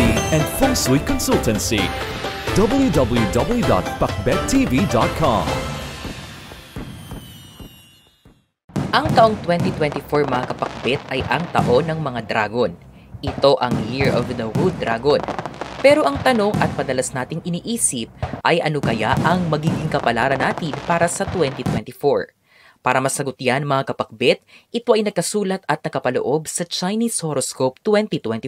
Accountancy and Feng Shui Consultancy. www.pakbettv.com Ang taong 2024 mga kapakbet ay ang taon ng mga dragon. Ito ang Year of the Wood Dragon. Pero ang tanong at padalas nating iniisip ay ano kaya ang magiging kapalaran natin para sa 2024? Para masagot yan mga kapakbit, ito ay nakasulat at nakapaloob sa Chinese Horoscope 2024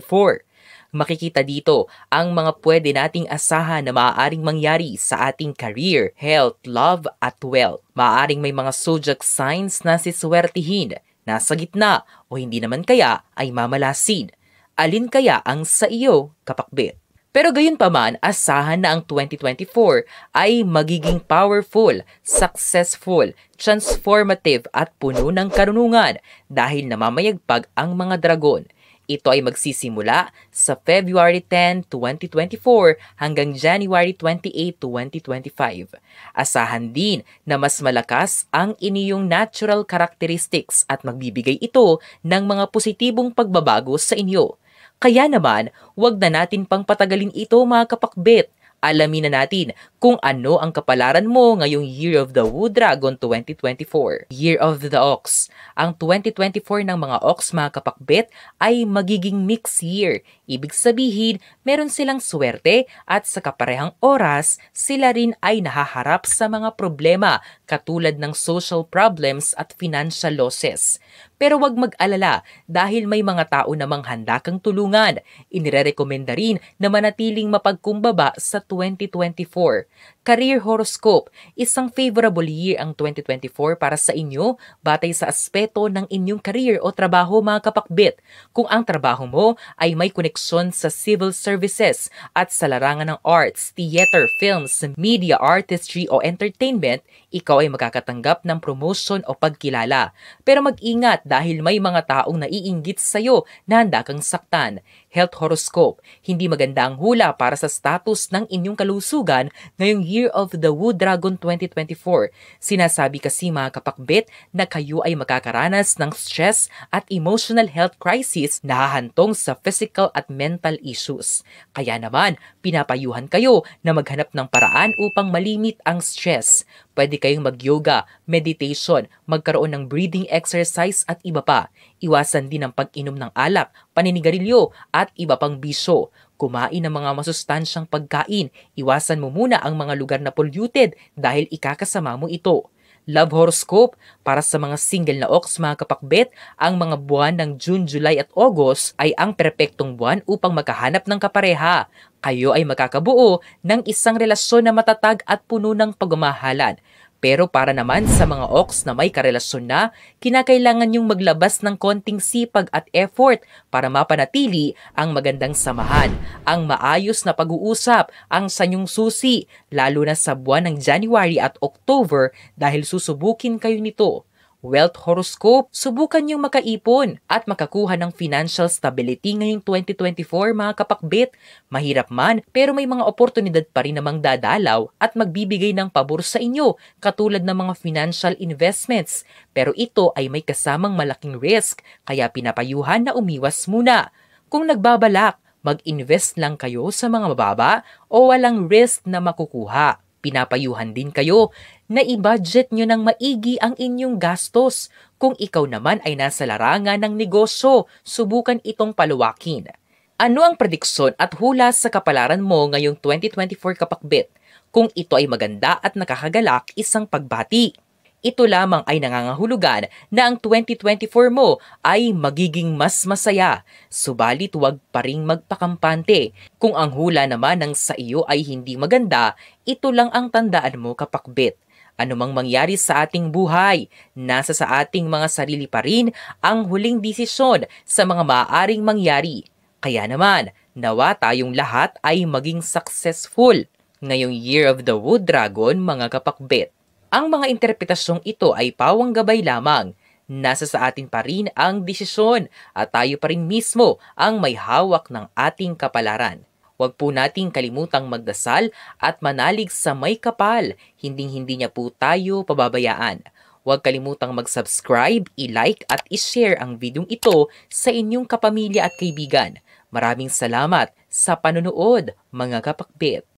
makikita dito ang mga pwede nating asahan na maaaring mangyari sa ating career, health, love at wealth. Maaaring may mga zodiac signs na siswertihin, nasa gitna o hindi naman kaya ay mamalasin. Alin kaya ang sa iyo kapakbit? Pero gayon pa man, asahan na ang 2024 ay magiging powerful, successful, transformative at puno ng karunungan dahil namamayagpag ang mga dragon. Ito ay magsisimula sa February 10, 2024 hanggang January 28, 2025. Asahan din na mas malakas ang iniyong natural characteristics at magbibigay ito ng mga positibong pagbabago sa inyo. Kaya naman, huwag na natin pang patagalin ito mga kapakbet alamin na natin kung ano ang kapalaran mo ngayong Year of the Wood Dragon 2024. Year of the Ox. Ang 2024 ng mga ox mga kapakbet ay magiging mixed year. Ibig sabihin, meron silang swerte at sa kaparehang oras, sila rin ay nahaharap sa mga problema katulad ng social problems at financial losses. Pero wag mag-alala dahil may mga tao namang handa kang tulungan. Inirerekomenda rin na manatiling mapagkumbaba sa 2024. Career Horoscope, isang favorable year ang 2024 para sa inyo batay sa aspeto ng inyong career o trabaho mga kapakbit. Kung ang trabaho mo ay may koneksyon sa civil services at sa larangan ng arts, theater, films, media, artistry o entertainment, ikaw ay magkakatanggap ng promotion o pagkilala. Pero mag-ingat dahil may mga taong naiinggit sa'yo na handa kang saktan. Health Horoscope. Hindi maganda ang hula para sa status ng inyong kalusugan ngayong Year of the Wood Dragon 2024. Sinasabi kasi mga kapakbit na kayo ay makakaranas ng stress at emotional health crisis na hahantong sa physical at mental issues. Kaya naman, pinapayuhan kayo na maghanap ng paraan upang malimit ang stress. Pwede kayong mag-yoga, meditation, magkaroon ng breathing exercise at iba pa. Iwasan din ang pag-inom ng alak, paninigarilyo at iba pang biso. Kumain ng mga masustansyang pagkain. Iwasan mo muna ang mga lugar na polluted dahil ikakasama mo ito. Love Horoscope para sa mga single na ox mga kapakbet, ang mga buwan ng June, July at August ay ang perpektong buwan upang makahanap ng kapareha. Kayo ay makakabuo ng isang relasyon na matatag at puno ng pagmamahalan. Pero para naman sa mga ox na may karelasyon na, kinakailangan yung maglabas ng konting sipag at effort para mapanatili ang magandang samahan, ang maayos na pag-uusap, ang sanyong susi, lalo na sa buwan ng January at October dahil susubukin kayo nito. Wealth Horoscope. Subukan niyong makaipon at makakuha ng financial stability ngayong 2024 mga kapakbit. Mahirap man pero may mga oportunidad pa rin namang dadalaw at magbibigay ng pabor sa inyo katulad ng mga financial investments. Pero ito ay may kasamang malaking risk kaya pinapayuhan na umiwas muna. Kung nagbabalak, mag-invest lang kayo sa mga mababa o walang risk na makukuha. Pinapayuhan din kayo na i-budget nyo ng maigi ang inyong gastos. Kung ikaw naman ay nasa larangan ng negosyo, subukan itong paluwakin. Ano ang prediksyon at hula sa kapalaran mo ngayong 2024 kapakbit? Kung ito ay maganda at nakakagalak, isang pagbati ito lamang ay nangangahulugan na ang 2024 mo ay magiging mas masaya. Subalit huwag pa rin magpakampante. Kung ang hula naman ng sa iyo ay hindi maganda, ito lang ang tandaan mo kapakbit. Anumang mangyari sa ating buhay, nasa sa ating mga sarili pa rin ang huling desisyon sa mga maaaring mangyari. Kaya naman, nawa tayong lahat ay maging successful ngayong Year of the Wood Dragon mga kapakbit. Ang mga interpretasyong ito ay pawang gabay lamang. Nasa sa atin pa rin ang desisyon at tayo pa rin mismo ang may hawak ng ating kapalaran. Huwag po nating kalimutang magdasal at manalig sa may kapal. Hinding-hindi niya po tayo pababayaan. Huwag kalimutang mag-subscribe, i-like at i-share ang videong ito sa inyong kapamilya at kaibigan. Maraming salamat sa panonood, mga kapakbit!